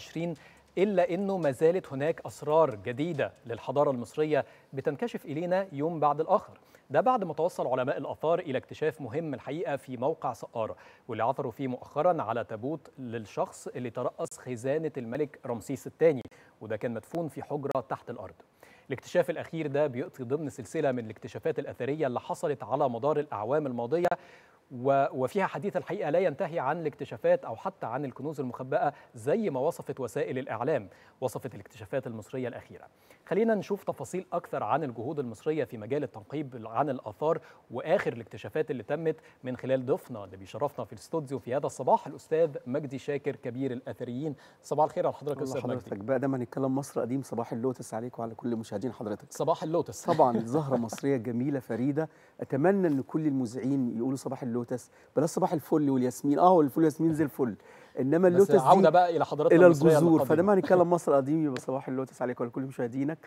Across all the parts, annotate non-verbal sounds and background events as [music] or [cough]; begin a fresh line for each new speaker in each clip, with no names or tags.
20 إلا أنه ما زالت هناك أسرار جديدة للحضارة المصرية بتنكشف إلينا يوم بعد الآخر ده بعد ما توصل علماء الآثار إلى اكتشاف مهم الحقيقة في موقع سقارة واللي عثروا فيه مؤخرا على تابوت للشخص اللي ترأس خزانة الملك رمسيس الثاني وده كان مدفون في حجرة تحت الأرض الاكتشاف الأخير ده بيأتي ضمن سلسلة من الاكتشافات الأثرية اللي حصلت على مدار الأعوام الماضية وفيها حديث الحقيقه لا ينتهي عن الاكتشافات او حتى عن الكنوز المخبأه زي ما وصفت وسائل الاعلام وصفت الاكتشافات المصريه الاخيره. خلينا نشوف تفاصيل اكثر عن الجهود المصريه في مجال التنقيب عن الاثار واخر الاكتشافات اللي تمت من خلال ضيفنا اللي بيشرفنا في الاستوديو في هذا الصباح الاستاذ مجدي شاكر كبير الاثريين. صباح الخير على حضرتك استاذ حضرتك
مجدي. بقى دايما نتكلم مصر قديم صباح اللوتس عليك وعلى كل مشاهدين حضرتك. صباح اللوتس طبعا [laughs] زهره مصريه جميله فريده اتمنى ان كل المذيعين يقولوا صباح اللوتس اللوتس بلا صباح الفل والياسمين اه والفل والياسمين زي الفل انما اللوتس بس عوده بقى الى حضرتك الى الجذور فلما هنتكلم مصر القديم يبقى صباح اللوتس عليك وعلى كل مشاهدينك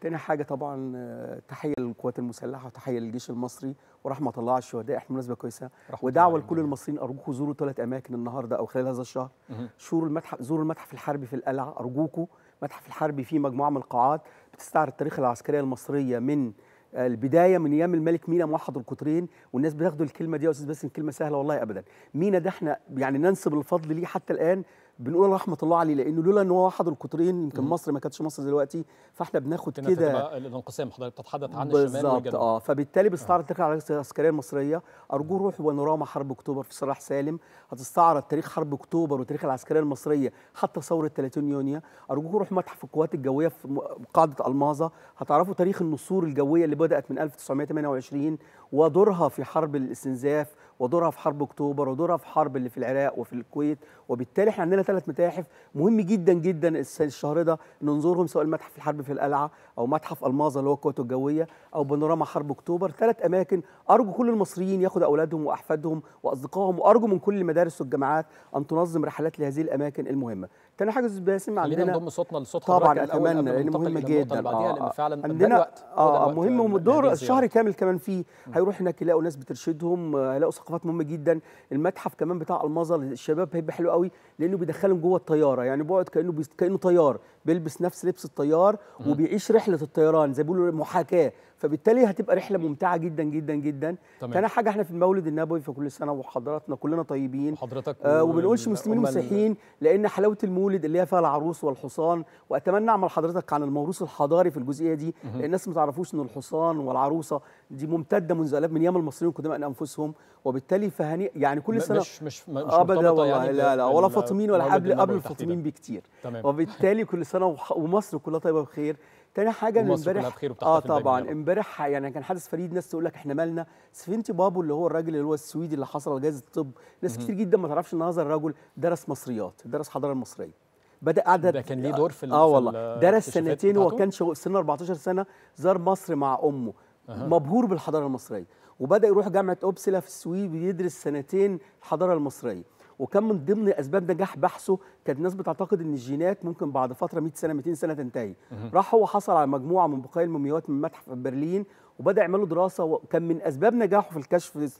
تاني حاجه طبعا آه، تحيه للقوات المسلحه وتحيه للجيش المصري ورحمه الله على الشهداء احنا مناسبه كويسه ودعوه لكل المصريين ارجوكم زوروا ثلاث اماكن النهارده او خلال هذا الشهر شوروا المتحف زوروا المتحف الحربي في القلعه ارجوكم المتحف الحربي فيه مجموعه من القاعات بتستعرض التاريخ العسكريه المصريه من البدايه من ايام الملك مينا موحد القطرين والناس بتاخدوا الكلمه دي يا استاذ باسم كلمه سهله والله ابدا مينا ده احنا يعني ننسب الفضل ليه حتى الان بنقول رحمه الله عليه لانه لولا ان هو احد القطرين يمكن مصر ما كانتش مصر دلوقتي فاحنا بناخد كده
الانقسام حضرتك بتتحدث عن الشمال والجنوب اه
فبالتالي آه. باستعرض تاريخ العسكريه المصريه ارجو روح بانوراما حرب اكتوبر في صلاح سالم هتستعرض تاريخ حرب اكتوبر وتاريخ العسكريه المصريه حتى ثوره 30 يونيو ارجوك روح متحف القوات الجويه في قاعده الماظه هتعرفوا تاريخ النسور الجويه اللي بدات من 1928 ودورها في حرب الاستنزاف ودورها في حرب اكتوبر ودورها في حرب اللي في العراق وفي الكويت وبالتالي احنا عندنا ثلاث متاحف مهم جدا جدا الشهر ده ننظرهم سواء المتحف الحرب في القلعه او متحف الماظه اللي هو قوته الجويه او بانوراما حرب اكتوبر ثلاث اماكن ارجو كل المصريين ياخد اولادهم واحفادهم واصدقائهم وارجو من كل المدارس والجامعات ان تنظم رحلات لهذه الاماكن المهمه تاني حاجه
باسم عندنا خلينا نضم صوتنا لصوت طبعا اتمنى لان مهمه جدا آه،, آه فعلا عندنا وقت اه مهم يعني والدور الشهر
كامل كمان فيه هيروح هناك يلاقوا ناس بترشدهم هيلاقوا آه، ثقافات مهمه جدا المتحف كمان بتاع المظل للشباب هيبقى حلو قوي لانه بيدخلهم جوه الطياره يعني بيقعد كانه بيست... كانه طيار بيلبس نفس لبس الطيار وبيعيش رحله الطيران زي بيقولوا محاكاه فبالتالي هتبقى رحله ممتعه جدا جدا جدا تمام. تاني حاجه احنا في المولد النبوي فكل سنه وحضراتنا كلنا طيبين
حضرتك آه وما بنقولش مسلمين ومسيحيين
لان حلاوه المولد اللي هي فيها العروس والحصان واتمنى اعمل حضرتك عن الموروث الحضاري في الجزئيه دي لان الناس ما تعرفوش ان الحصان والعروسه دي ممتده منذ الاف من ايام المصريين القدماء انفسهم وبالتالي فهني يعني كل سنه مش مش, مش ابدا آه، يعني لا لا ولا فاطميين ولا قبل قبل الفاطميين بكتير تمام. وبالتالي كل سنه ومصر كلها طيبه بخير تاني حاجه ان امبارح اه طبعا امبارح يعني كان حادث فريد ناس تقول لك احنا مالنا سفينه بابو اللي هو الراجل اللي هو السويدي اللي حصل على جائزه الطب ناس كتير جدا ما تعرفش ان هذا الرجل درس مصريات درس الحضاره المصريه بدا
عدد ده كان ليه دور في اه والله درس سنتين وهو كان
سنه 14 سنه زار مصر مع امه أه. مبهور بالحضاره المصريه وبدا يروح جامعه اوبسلا في السويد ويدرس سنتين الحضاره المصريه وكان من ضمن اسباب نجاح بحثه كانت الناس بتعتقد ان الجينات ممكن بعد فتره 100 سنه 200 سنه تنتهي راح هو حصل على مجموعه من بقايا المومياوات من متحف برلين وبدا يعمل له دراسه وكان من اسباب نجاحه في الكشف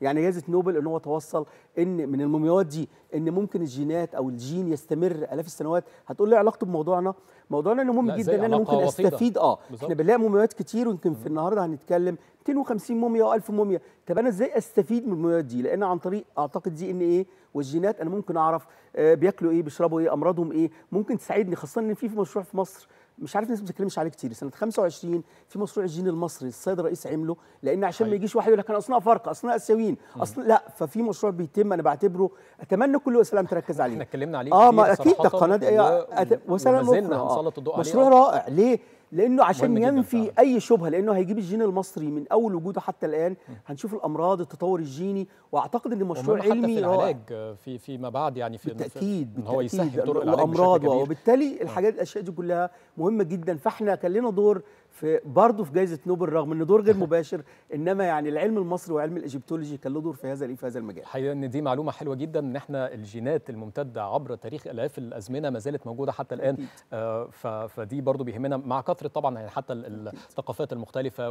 يعني جائزه نوبل ان هو توصل ان من المومياوات دي ان ممكن الجينات او الجين يستمر الاف السنوات هتقول لي إيه علاقته بموضوعنا موضوعنا انه مهم جدا ان انا ممكن وفيدة. استفيد اه بالزبط. احنا بنلاقي مومياوات كتير ويمكن في النهارده هنتكلم 250 موميا و1000 موميا طب انا ازاي استفيد من المومياوات دي لان عن طريق اعتقد دي ان ايه والجينات انا ممكن اعرف آه، بياكلوا ايه بيشربوا ايه امراضهم ايه ممكن تساعدني خاصه ان في في مشروع في مصر مش عارف الناس ما بتتكلمش عليه كتير سنه 25 في مشروع الجين المصري السيد الرئيس عمله لان عشان ما طيب. يجيش واحد يقول لك انا اصناف فرقه اصناء اسيويين اصل لا ففي مشروع بيتم انا بعتبره اتمنى كل وسلام تركز عليه احنا
اتكلمنا عليه اه ما اكيد ده قناه إيه، وسلام آه. مشروع رائع
ليه لانه عشان ينفي اي شبهه لانه هيجيب الجين المصري من اول وجوده حتى الان هنشوف الامراض التطور الجيني واعتقد ان مشروع علمي حتى في العلاج
في فيما بعد يعني في بالتاكيد ان هو يسهل طرق الامراض
وبالتالي الحاجات الاشياء دي كلها مهمه جدا فاحنا كان لنا دور في برضه في جائزه نوبل رغم ان دور غير [laughs] مباشر انما يعني العلم المصري وعلم الايجيبتولوجي كان له دور في هذا في هذا المجال.
الحقيقه ان دي معلومه حلوه جدا ان احنا الجينات الممتده عبر تاريخ الاف الازمنه ما زالت موجوده حتى الان آه فدي برضه بيهمنا مع كثره فتره طبعا يعني حتى الثقافات المختلفه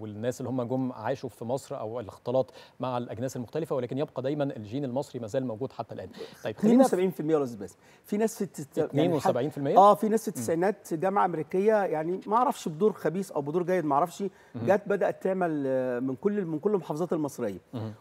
والناس اللي هم جم عاشوا في مصر او الاختلاط مع الاجناس المختلفه ولكن يبقى دايما الجين المصري ما زال موجود حتى الان طيب 72% الاستاذ باسم في ناس في التت... 72% يعني حت... اه،, اه في ناس في
التسعينات جامعه امريكيه يعني ما اعرفش بدور خبيث او بدور جيد ما اعرفش جت بدات تعمل آه، من كل من كل المحافظات المصريه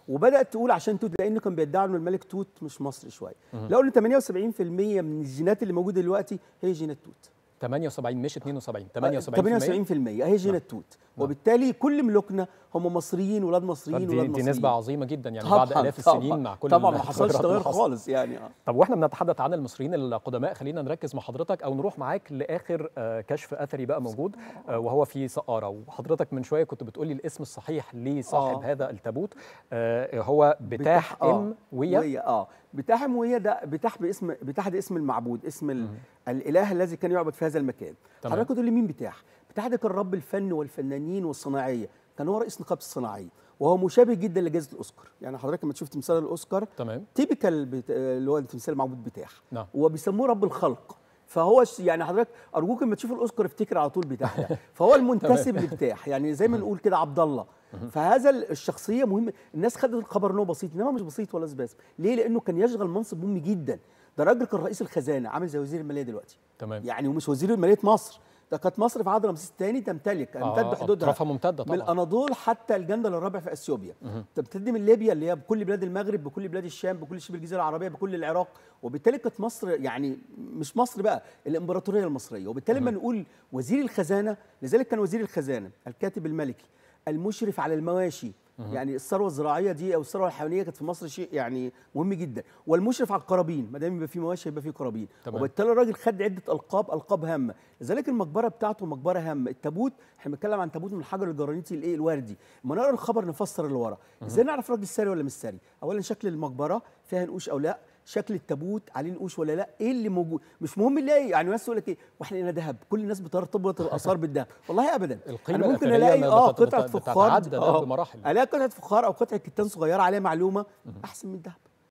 وبدات تقول عشان توت لانه كان بيدعوا ان الملك توت مش مصري شويه لو ان 78% من الجينات اللي موجوده دلوقتي هي جينات توت
78 مش 72 78
78% اهي جينا التوت نعم. وبالتالي كل ملوكنا هم مصريين ولاد مصريين ولاد مصريين دي نسبه عظيمه
جدا يعني بعد الاف السنين مع كل طبعا ما حصلش تغير خالص يعني آه. طب واحنا بنتحدث عن المصريين القدماء خلينا نركز مع حضرتك او نروح معاك لاخر آه، كشف اثري بقى موجود آه، وهو في سقاره وحضرتك من شويه كنت بتقولي الاسم الصحيح لصاحب آه. هذا التابوت آه، هو
بتاح ام ويا اه بتاح ام ويا ده بتاح باسم بتاح ده اسم المعبود اسم الاله الذي كان يعبد في هذا المكان حضرتك تقول لي مين بتاح بتاح ده كان رب الفن والفنانين والصناعيه كان هو رئيس نقابه الصناعيه وهو مشابه جدا لجائزه الاوسكار يعني حضرتك لما تشوف تمثال الاوسكار تمام تيبيكال بت... اللي هو التمثال معبود بتاح نعم وبيسموه رب الخلق فهو يعني حضرتك ارجوك لما تشوف الاوسكار افتكر على طول بتاح [laughs] فهو المنتسب لبتاح يعني زي ما نقول كده عبد الله فهذا الشخصيه مهمه الناس خدت الخبر انه هو بسيط انما مش بسيط ولا سباس ليه لانه كان يشغل منصب مهم جدا ده راجل كان رئيس الخزانه عامل زي وزير الماليه دلوقتي تمام يعني ومش وزير ماليه مصر ده كانت مصر في عهد رمسيس الثاني تمتلك امتد آه حدودها اطرافها ممتده طبعا من الاناضول حتى الجندل الرابع في اثيوبيا تمتد من ليبيا اللي هي بكل بلاد المغرب بكل بلاد الشام بكل شبه الجزيره العربيه بكل العراق وبالتالي كانت مصر يعني مش مصر بقى الامبراطوريه المصريه وبالتالي لما نقول وزير الخزانه لذلك كان وزير الخزانه الكاتب الملكي المشرف على المواشي يعني الثروه الزراعيه دي او الثروه الحيوانيه كانت في مصر شيء يعني مهم جدا والمشرف على القرابين ما دام يبقى في مواشي يبقى في قرابين وبالتالي الراجل خد عده القاب القاب هامه لذلك المقبره بتاعته مقبره هامه التابوت احنا بنتكلم عن تابوت من الحجر الجرانيتي الايه الوردي اما نقرا الخبر نفسر اللي ورا ازاي نعرف راجل ساري ولا مش ساري اولا شكل المقبره فيها نقوش او لا شكل التابوت عليه نقوش ولا لا ايه اللي موجود مش مهم نلاقي يعني الناس تقول لك ايه واحنا لنا ذهب كل الناس بترتبط الاثار بالذهب والله ابدا انا ممكن الاقي اه قطعه فخار آه. الاقي قطعه فخار او قطعه كتان صغيره عليها معلومه احسن من الذهب